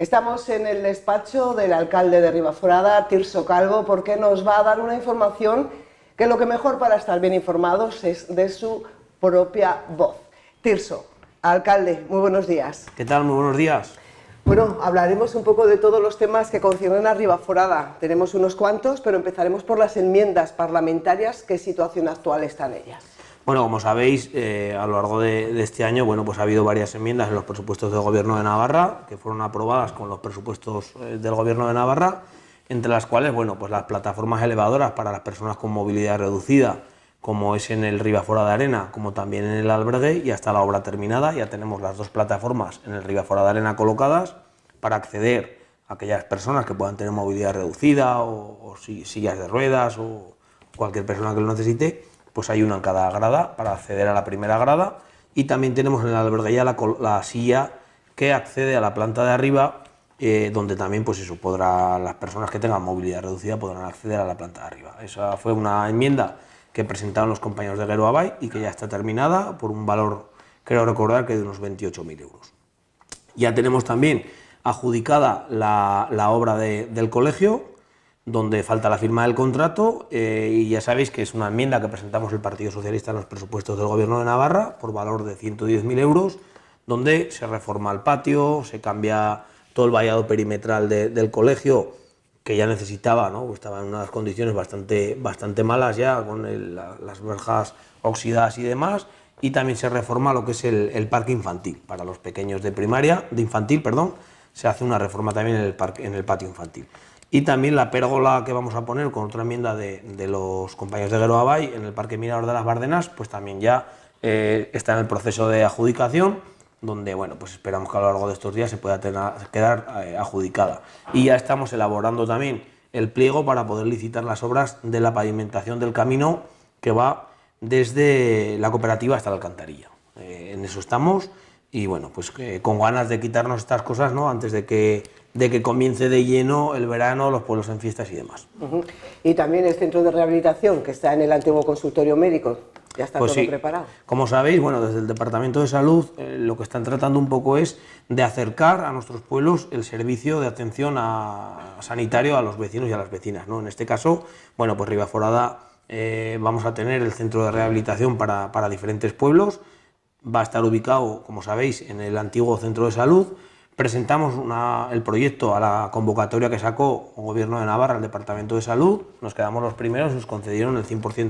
Estamos en el despacho del alcalde de Rivaforada, Tirso Calvo, porque nos va a dar una información que lo que mejor para estar bien informados es de su propia voz. Tirso, alcalde, muy buenos días. ¿Qué tal? Muy buenos días. Bueno, hablaremos un poco de todos los temas que conciernen a Rivaforada. Tenemos unos cuantos, pero empezaremos por las enmiendas parlamentarias. ¿Qué situación actual están ellas? Bueno, como sabéis, eh, a lo largo de, este año pues ha habido varias enmiendas en los presupuestos del Gobierno de Navarra que fueron aprobadas con los presupuestos eh, del Gobierno de Navarra, entre las cuales pues las plataformas elevadoras para las personas con movilidad reducida, como es en el Ribafora de Arena, como también en el albergue, y hasta la obra terminada. Ya tenemos las dos plataformas en el Ribafora de Arena colocadas para acceder a aquellas personas que puedan tener movilidad reducida o sillas de ruedas o cualquier persona que lo necesite pues hay una en cada grada para acceder a la primera grada y también tenemos en la albergue la, la silla que accede a la planta de arriba eh, donde también pues eso podrá las personas que tengan movilidad reducida podrán acceder a la planta de arriba esa fue una enmienda que presentaron los compañeros de Guero Abay y que ya está terminada por un valor creo recordar que de unos 28.000 euros ya tenemos también adjudicada la, obra del colegio donde falta la firma del contrato eh, y ya sabéis que es una enmienda que presentamos el Partido Socialista en los presupuestos del Gobierno de Navarra por valor de 110.000 euros, donde se reforma el patio, se cambia todo el vallado perimetral del colegio que ya necesitaba, pues estaba en unas condiciones bastante, bastante malas ya con las verjas oxidadas y demás, y también se reforma lo que es el, parque infantil para los pequeños de primaria, de infantil, perdón, se hace una reforma también parque, en el patio infantil. Y también la pérgola que vamos a poner con otra enmienda de, los compañeros de Gueroabay en el Parque Mirador de las Bardenas, pues también ya eh, está en el proceso de adjudicación, donde bueno, pues esperamos que a lo largo de estos días se pueda quedar eh, adjudicada. Y ya estamos elaborando también el pliego para poder licitar las obras de la pavimentación del camino que va desde la cooperativa hasta la alcantarilla. Eh, en eso estamos y bueno, pues con ganas de quitarnos estas cosas, ¿no? Antes de que de que comience de lleno el verano, los pueblos en fiestas y demás. Y también el centro de rehabilitación que está en el antiguo consultorio médico, ya está pues todo preparado. Como sabéis, bueno, desde el Departamento de Salud eh, lo que están tratando un poco es de acercar a nuestros pueblos el servicio de atención a sanitario a los vecinos y a las vecinas, ¿no? En este caso, bueno, pues Ribaforada eh, vamos a tener el centro de rehabilitación para, para diferentes pueblos, va a estar ubicado, como sabéis, en el antiguo centro de salud, presentamos el proyecto a la convocatoria que sacó el Gobierno de Navarra, el Departamento de Salud, nos quedamos los primeros, nos concedieron el 100%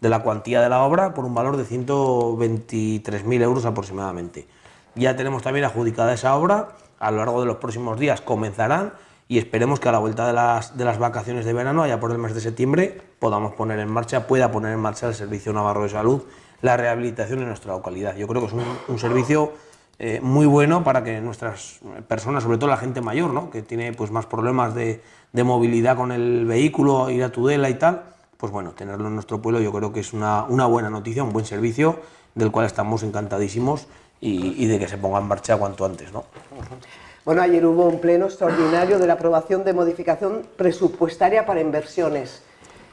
de la, cuantía de la obra por un valor de 123.000 euros aproximadamente. Ya tenemos también adjudicada esa obra, a lo largo de los próximos días comenzarán y esperemos que a la vuelta de las, de las vacaciones de verano, allá por el mes de septiembre, podamos poner en marcha, pueda poner en marcha el Servicio Navarro de Salud la rehabilitación en nuestra localidad. Yo creo que es un servicio eh, muy bueno para que nuestras personas, sobre todo la gente mayor, ¿no? que tiene pues, más problemas de, de, movilidad con el vehículo, ir a Tudela y tal, pues bueno, tenerlo en nuestro pueblo yo creo que es una, una buena noticia, un buen servicio del cual estamos encantadísimos y, y, de que se ponga en marcha cuanto antes. ¿no? Bueno, ayer hubo un pleno extraordinario de la aprobación de modificación presupuestaria para inversiones.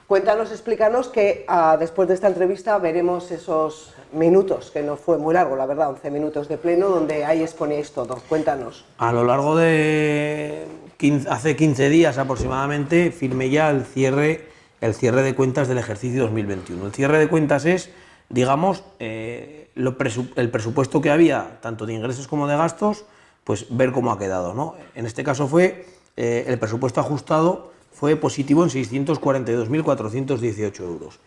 Cuéntanos, explícanos que ah, después de esta entrevista veremos esos minutos, que no fue muy largo, la verdad, 11 minutos de pleno, donde ahí exponéis todo. Cuéntanos. A lo largo de hace 15 días aproximadamente firmé ya el cierre, el cierre de cuentas del ejercicio 2021. El cierre de cuentas es, digamos, eh, el presupuesto que había, tanto de ingresos como de gastos, pues ver cómo ha quedado. En este caso fue eh, el presupuesto ajustado fue positivo en 642.418 euros.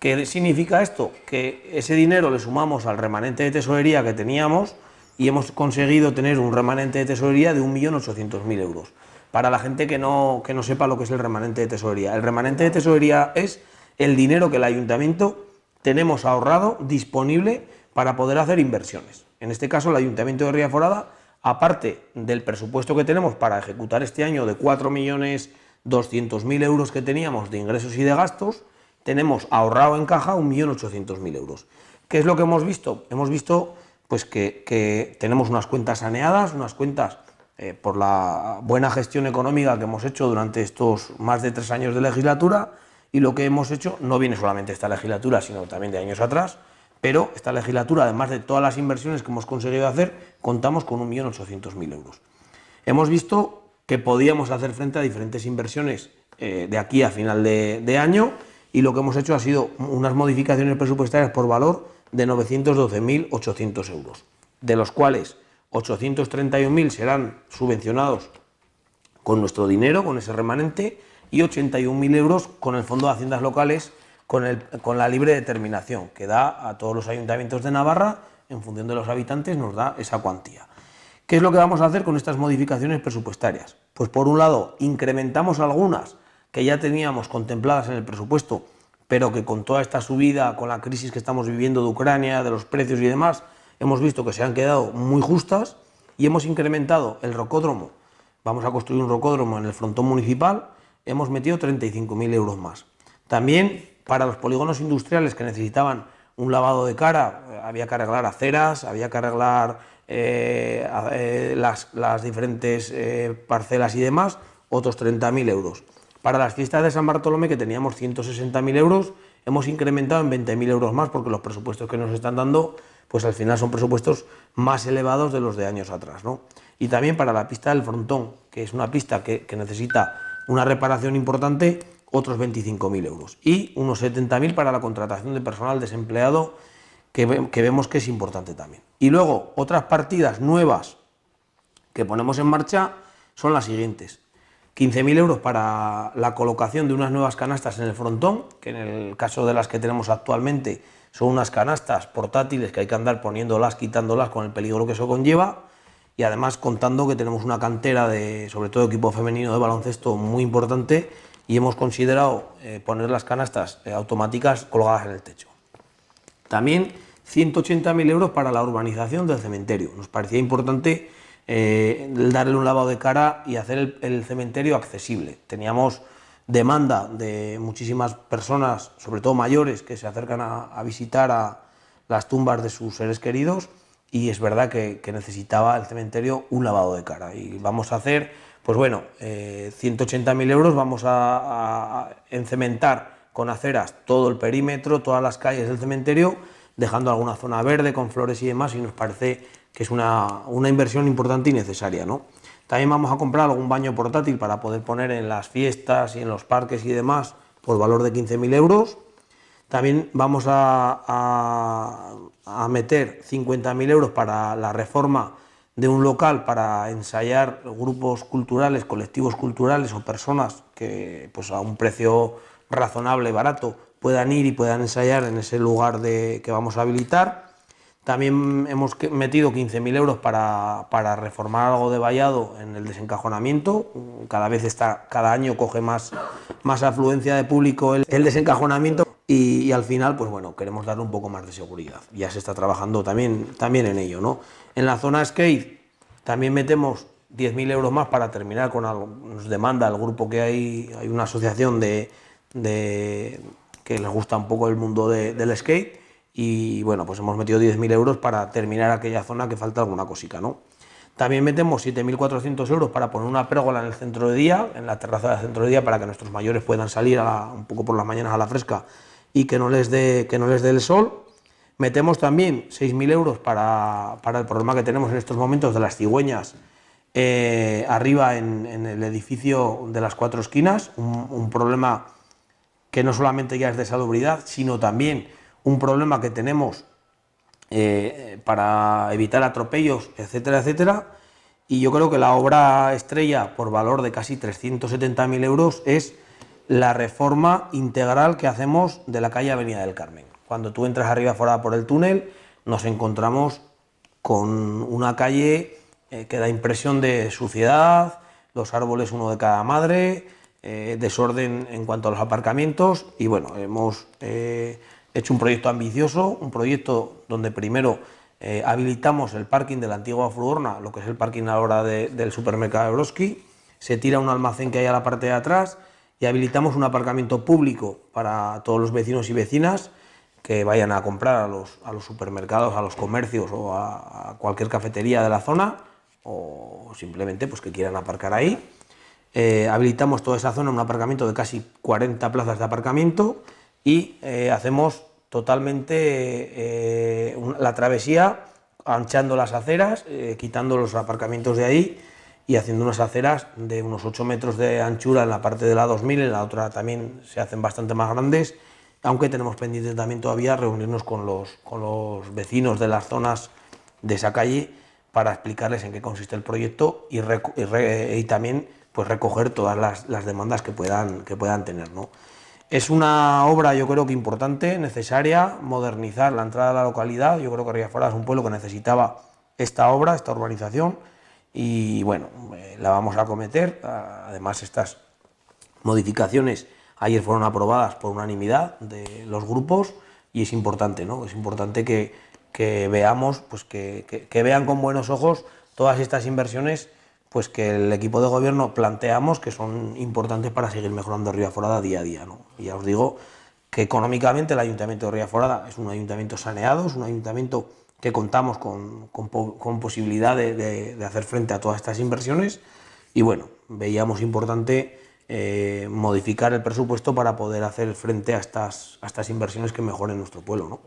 ¿Qué significa esto? Que ese dinero le sumamos al remanente de tesorería que teníamos y hemos conseguido tener un remanente de tesorería de 1.800.000 euros. Para la gente que no, que no sepa lo que es el remanente de tesorería, el remanente de tesorería es el dinero que el ayuntamiento tenemos ahorrado, disponible para poder hacer inversiones. En este caso, el ayuntamiento de Ría Forada, aparte del presupuesto que tenemos para ejecutar este año de 4 millones 200.000 euros que teníamos de ingresos y de gastos, tenemos ahorrado en caja 1.800.000 euros. ¿Qué es lo que hemos visto? Hemos visto pues que, tenemos unas cuentas saneadas, unas cuentas eh, por la buena gestión económica que hemos hecho durante estos más de tres años de legislatura y lo que hemos hecho no viene solamente esta legislatura, sino también de años atrás, pero esta legislatura, además de todas las inversiones que hemos conseguido hacer, contamos con 1.800.000 euros. Hemos visto que podíamos hacer frente a diferentes inversiones eh, de aquí a final de, año y lo que hemos hecho ha sido unas modificaciones presupuestarias por valor de 912.800 euros, de los cuales 831.000 serán subvencionados con nuestro dinero, con ese remanente, y 81.000 euros con el Fondo de Haciendas Locales, con, con la libre determinación que da a todos los ayuntamientos de Navarra, en función de los habitantes, nos da esa cuantía. ¿Qué es lo que vamos a hacer con estas modificaciones presupuestarias? Pues por un lado, incrementamos algunas que ya teníamos contempladas en el presupuesto, pero que con toda esta subida, con la crisis que estamos viviendo de Ucrania, de los precios y demás, hemos visto que se han quedado muy justas y hemos incrementado el rocódromo. Vamos a construir un rocódromo en el frontón municipal, hemos metido 35.000 euros más. También para los polígonos industriales que necesitaban un lavado de cara, eh, había que arreglar aceras, había que arreglar eh, eh, las, diferentes eh, parcelas y demás, otros 30.000 euros. Para las fiestas de San Bartolomé, que teníamos 160.000 euros, hemos incrementado en 20.000 euros más porque los presupuestos que nos están dando, pues al final son presupuestos más elevados de los de años atrás. Y también para la pista del frontón, que es una pista que, que necesita una reparación importante, otros 25.000 euros. Y unos 70.000 para la contratación de personal desempleado que, vemos que es importante también. Y luego, otras partidas nuevas que ponemos en marcha son las siguientes. 15.000 euros para la colocación de unas nuevas canastas en el frontón, que en el caso de las que tenemos actualmente son unas canastas portátiles que hay que andar poniéndolas, quitándolas con el peligro que eso conlleva. Y además contando que tenemos una cantera de, sobre todo, equipo femenino de baloncesto muy importante y hemos considerado eh, poner las canastas eh, automáticas colgadas en el techo. También 180.000 euros para la urbanización del cementerio. Nos parecía importante eh, darle un lavado de cara y hacer el, cementerio accesible. Teníamos demanda de muchísimas personas, sobre todo mayores, que se acercan a, visitar a las tumbas de sus seres queridos y es verdad que, necesitaba el cementerio un lavado de cara. Y vamos a hacer, pues bueno, 180.000 eh, euros, vamos a, a encementar con aceras todo el perímetro, todas las calles del cementerio, dejando alguna zona verde con flores y demás, y nos parece que es una, inversión importante y necesaria. También vamos a comprar algún baño portátil para poder poner en las fiestas y en los parques y demás por valor de 15.000 euros. También vamos a, a, meter 50.000 euros para la reforma de un local para ensayar grupos culturales, colectivos culturales o personas que pues a un precio razonable, barato, puedan ir y puedan ensayar en ese lugar de, que vamos a habilitar. También hemos metido 15.000 euros para, para, reformar algo de vallado en el desencajonamiento. Cada vez está, cada año coge más, más afluencia de público el, desencajonamiento y, al final, pues bueno, queremos darle un poco más de seguridad. Ya se está trabajando también, también en ello, ¿no? En la zona skate también metemos 10.000 euros más para terminar con algo. Nos demanda el grupo que hay, hay una asociación de, de, que les gusta un poco el mundo del skate y bueno, pues hemos metido 10.000 euros para terminar aquella zona que falta alguna cosica, ¿no? También metemos 7.400 euros para poner una pérgola en el centro de día, en la terraza del centro de día, para que nuestros mayores puedan salir un poco por las mañanas a la fresca y que no les dé, no el sol. Metemos también 6.000 euros para, el problema que tenemos en estos momentos de las cigüeñas eh, arriba en, el edificio de las cuatro esquinas, un problema que no solamente ya es de salubridad, sino también un problema que tenemos eh, para evitar atropellos, etcétera, etcétera. Y yo creo que la obra estrella, por valor de casi 370.000 euros, es la reforma integral que hacemos de la calle Avenida del Carmen. Cuando tú entras arriba fuera por el túnel, nos encontramos con una calle eh, que da impresión de suciedad, los árboles uno de cada madre, eh, desorden en cuanto a los aparcamientos y bueno, hemos eh, hecho un proyecto ambicioso, un proyecto donde primero eh, habilitamos el parking de la antigua Fruorna, lo que es el parking ahora del supermercado de Broski, se tira un almacén que hay a la parte de atrás y habilitamos un aparcamiento público para todos los vecinos y vecinas que vayan a comprar a los, supermercados, a los comercios o a, cualquier cafetería de la zona o simplemente pues que quieran aparcar ahí eh, habilitamos toda esa zona, un aparcamiento de casi 40 plazas de aparcamiento y eh, hacemos totalmente eh, la travesía anchando las aceras, quitando los aparcamientos de ahí y haciendo unas aceras de unos 8 metros de anchura en la parte de la 2000, en la otra también se hacen bastante más grandes, aunque tenemos pendiente también todavía reunirnos con los, con los vecinos de las zonas de esa calle para explicarles en qué consiste el proyecto y, y también pues recoger todas las, demandas que puedan, que puedan tener. ¿no? Es una obra, yo creo que importante, necesaria, modernizar la entrada a la localidad. Yo creo que Riazora es un pueblo que necesitaba esta obra, esta urbanización, y bueno, eh, la vamos a acometer. Ah, además, estas modificaciones ayer fueron aprobadas por unanimidad de los grupos y es importante, ¿no? Es importante que, veamos, pues que vean con buenos ojos todas estas inversiones pues que el equipo de gobierno planteamos que son importantes para seguir mejorando Forada día a día. ¿no? Y ya os digo que económicamente el Ayuntamiento de Forada es un ayuntamiento saneado, es un ayuntamiento que contamos con, posibilidad de hacer frente a todas estas inversiones y bueno, veíamos importante eh, modificar el presupuesto para poder hacer frente a estas, estas inversiones que mejoren nuestro pueblo.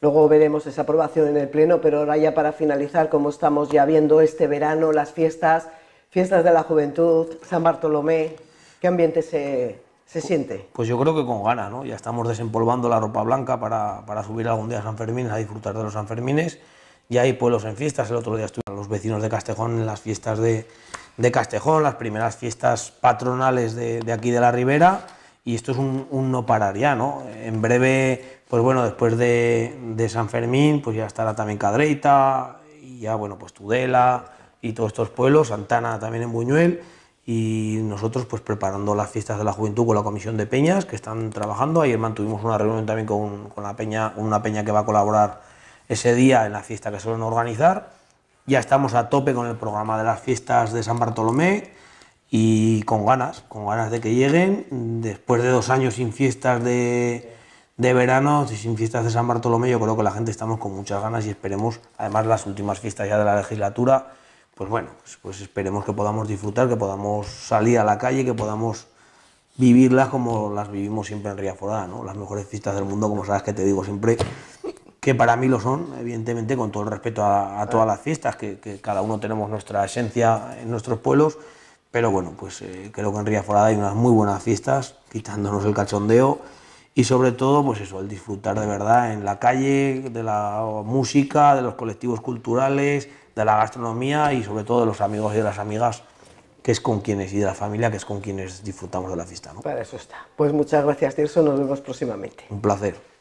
Luego veremos esa aprobación en el Pleno, pero ahora ya para finalizar, como estamos ya viendo este verano, las fiestas, fiestas de la juventud, San Bartolomé, ¿qué ambiente se, pues siente? Pues yo creo que con ganas, ¿no? Ya estamos desempolvando la ropa blanca para, subir algún día a San Fermín, a disfrutar de los San Fermines. Ya hay pueblos en fiestas, el otro día estuvieron los vecinos de Castejón en las fiestas de, de Castejón, las primeras fiestas patronales de, aquí de la Ribera, y esto es un, no parar ya, ¿no? En breve, pues bueno, después de, San Fermín, pues ya estará también Cadreita, y ya, bueno, pues Tudela y todos estos pueblos, Santana también en Buñuel, y nosotros pues preparando las fiestas de la juventud con la comisión de peñas que están trabajando. Ayer mantuvimos una reunión también con, con la peña, una peña que va a colaborar ese día en la fiesta que suelen organizar ya estamos a tope con el programa de las fiestas de San Bartolomé y con ganas, con ganas de que lleguen. Después de dos años sin fiestas de, verano y sin fiestas de San Bartolomé, yo creo que la gente estamos con muchas ganas y esperemos, además las últimas fiestas ya de la legislatura, pues bueno, pues, pues esperemos que podamos disfrutar, que podamos salir a la calle, que podamos vivirlas como las vivimos siempre en Forada ¿no? Las mejores fiestas del mundo, como sabes que te digo siempre, que para mí lo son, evidentemente, con todo el respeto a, todas las fiestas, que, cada uno tenemos nuestra esencia en nuestros pueblos, pero bueno, pues eh, creo que en Forada hay unas muy buenas fiestas, quitándonos el cachondeo y sobre todo, pues eso, el disfrutar de verdad en la calle, de la música, de los colectivos culturales, de la gastronomía y sobre todo de los amigos y de las amigas que es con quienes y de la familia, que es con quienes disfrutamos de la fiesta. ¿no? Para eso está. Pues muchas gracias, Tirso. Nos vemos próximamente. Un placer.